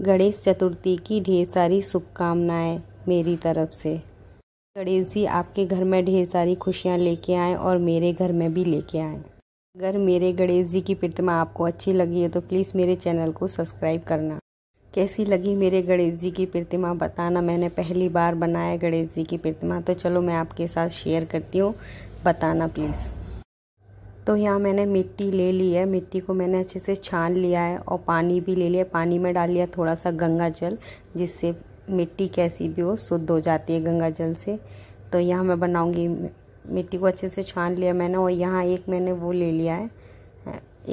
गणेश चतुर्थी की ढेर सारी शुभकामनाएं मेरी तरफ से गणेश जी आपके घर में ढेर सारी खुशियां लेके आएँ और मेरे घर में भी लेके आएँ अगर मेरे गणेश जी की प्रतिमा आपको अच्छी लगी है तो प्लीज़ मेरे चैनल को सब्सक्राइब करना कैसी लगी मेरे गणेश जी की प्रतिमा बताना मैंने पहली बार बनाया गणेश जी की प्रतिमा तो चलो मैं आपके साथ शेयर करती हूँ बताना प्लीज़ तो यहाँ मैंने मिट्टी ले ली है मिट्टी को मैंने अच्छे से छान लिया है और पानी भी ले लिया पानी में डाल लिया थोड़ा सा गंगा जल जिससे मिट्टी कैसी भी हो शुद्ध हो जाती है गंगा जल से तो यहाँ मैं बनाऊँगी मिट्टी को अच्छे से छान लिया मैंने और यहाँ एक मैंने वो ले लिया है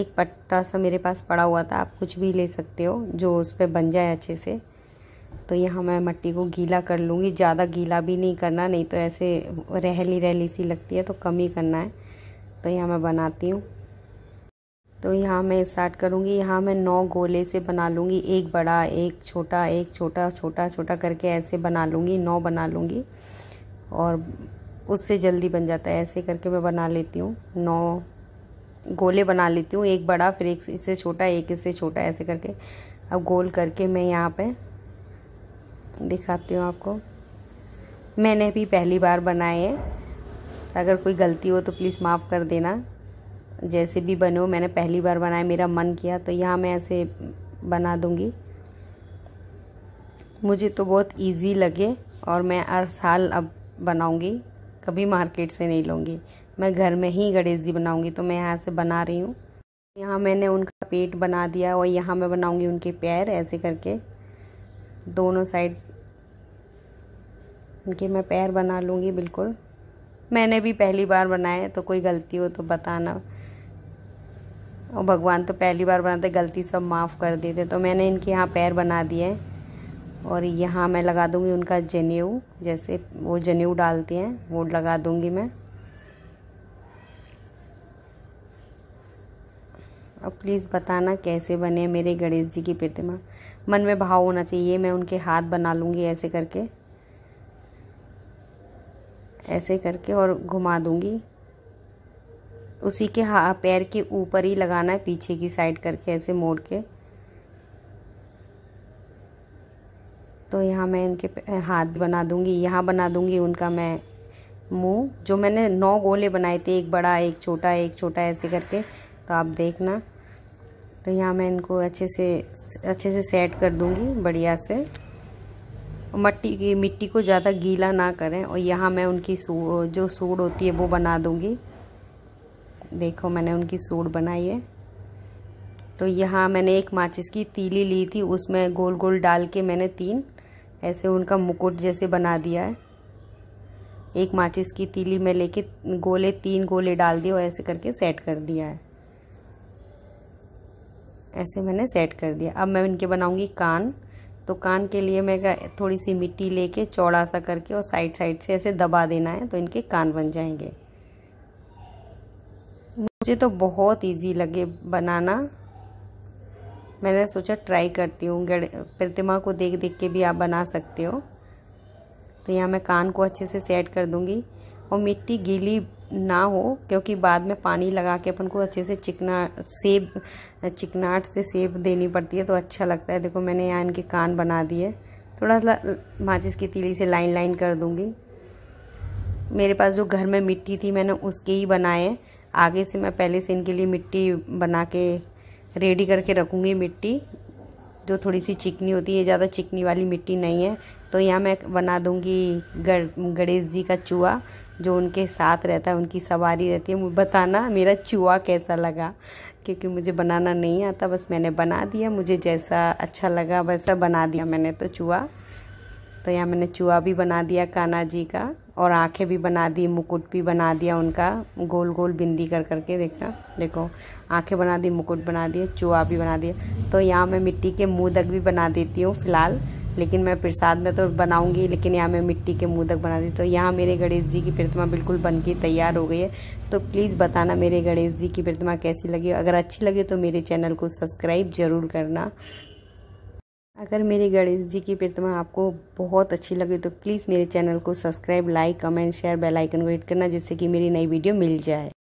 एक पट्टा सा मेरे पास पड़ा हुआ था आप कुछ भी ले सकते हो जो उस पर बन जाए अच्छे से तो यहाँ मैं मिट्टी को गीला कर लूँगी ज़्यादा गीला भी नहीं करना नहीं तो ऐसे रहली रहली सी लगती है तो कम ही करना है तो यहाँ मैं बनाती हूँ तो यहाँ मैं स्टार्ट करूँगी यहाँ मैं नौ गोले से बना लूँगी एक बड़ा एक छोटा एक छोटा छोटा छोटा करके ऐसे बना लूँगी नौ बना लूँगी और उससे जल्दी बन जाता है ऐसे करके मैं बना लेती हूँ नौ गोले बना लेती हूँ एक बड़ा फिर एक इससे छोटा एक इससे छोटा ऐसे करके अब गोल करके मैं यहाँ पर दिखाती हूँ आपको मैंने भी पहली बार बनाए हैं तो अगर कोई गलती हो तो प्लीज़ माफ़ कर देना जैसे भी बने हो मैंने पहली बार बनाया मेरा मन किया तो यहाँ मैं ऐसे बना दूँगी मुझे तो बहुत इजी लगे और मैं हर साल अब बनाऊँगी कभी मार्केट से नहीं लूँगी मैं घर में ही गणेश जी बनाऊँगी तो मैं यहाँ से बना रही हूँ यहाँ मैंने उनका पेट बना दिया और यहाँ मैं बनाऊँगी उनके पैर ऐसे करके दोनों साइड उनके मैं पैर बना लूँगी बिल्कुल मैंने भी पहली बार बनाए तो कोई गलती हो तो बताना और भगवान तो पहली बार बनाते गलती सब माफ़ कर देते तो मैंने इनके यहाँ पैर बना दिए और यहाँ मैं लगा दूँगी उनका जनेऊ जैसे वो जनेऊ डालते हैं वो लगा दूँगी मैं अब प्लीज़ बताना कैसे बने मेरे गणेश जी की प्रतिमा मन में भाव होना चाहिए मैं उनके हाथ बना लूँगी ऐसे करके ऐसे करके और घुमा दूँगी उसी के हा पैर के ऊपर ही लगाना है पीछे की साइड करके ऐसे मोड़ के तो यहाँ मैं इनके हाथ बना दूँगी यहाँ बना दूंगी उनका मैं मुंह जो मैंने नौ गोले बनाए थे एक बड़ा एक छोटा एक छोटा ऐसे करके तो आप देखना तो यहाँ मैं इनको अच्छे से अच्छे से सेट कर दूँगी बढ़िया से मट्टी की मिट्टी को ज़्यादा गीला ना करें और यहाँ मैं उनकी सू, जो सूड होती है वो बना दूँगी देखो मैंने उनकी सूड बनाई है तो यहाँ मैंने एक माचिस की तीली ली थी उसमें गोल गोल डाल के मैंने तीन ऐसे उनका मुकुट जैसे बना दिया है एक माचिस की तीली में लेके गोले तीन गोले डाल दिए और ऐसे करके सेट कर दिया है ऐसे मैंने सेट कर दिया अब मैं इनके बनाऊंगी कान तो कान के लिए मैं थोड़ी सी मिट्टी लेके चौड़ा सा करके और साइड साइड से ऐसे दबा देना है तो इनके कान बन जाएंगे मुझे तो बहुत इजी लगे बनाना मैंने सोचा ट्राई करती हूँ प्रतिमा को देख देख के भी आप बना सकते हो तो यहाँ मैं कान को अच्छे से सेट कर दूँगी और मिट्टी गीली ना हो क्योंकि बाद में पानी लगा के अपन को अच्छे से चिकना सेब चिकनाट से सेब देनी पड़ती है तो अच्छा लगता है देखो मैंने यहाँ इनके कान बना दिए थोड़ा सा माचिस की तीली से लाइन लाइन कर दूँगी मेरे पास जो घर में मिट्टी थी मैंने उसके ही बनाए हैं आगे से मैं पहले से इनके लिए मिट्टी बना के रेडी करके रखूँगी मिट्टी जो थोड़ी सी चिकनी होती है ज़्यादा चिकनी वाली मिट्टी नहीं है तो यहाँ मैं बना दूँगी गणेश जी का चूहा जो उनके साथ रहता है उनकी सवारी रहती है मुझे बताना मेरा चूहा कैसा लगा क्योंकि मुझे बनाना नहीं आता बस मैंने बना दिया मुझे जैसा अच्छा लगा वैसा बना दिया मैंने तो चूहा तो यहाँ मैंने चूहा भी बना दिया काना जी का और आंखें भी बना दी मुकुट भी बना दिया उनका गोल गोल बिंदी कर करके देखना देखो आंखें बना दी मुकुट बना दिया चूहा भी बना दिया तो यहाँ मैं मिट्टी के मुँह भी बना देती हूँ फ़िलहाल लेकिन मैं प्रसाद में तो बनाऊंगी लेकिन यहाँ मैं मिट्टी के मोदक बना दी तो यहाँ मेरे गणेश जी की प्रतिमा बिल्कुल बन के तैयार हो गई है तो प्लीज़ बताना मेरे गणेश जी की प्रतिमा कैसी लगी अगर अच्छी लगे तो मेरे चैनल को सब्सक्राइब ज़रूर करना अगर मेरे गणेश जी की प्रतिमा आपको बहुत अच्छी लगे तो प्लीज़ मेरे चैनल को subscribe like comment share bell icon को हिट करना जिससे कि मेरी नई वीडियो मिल जाए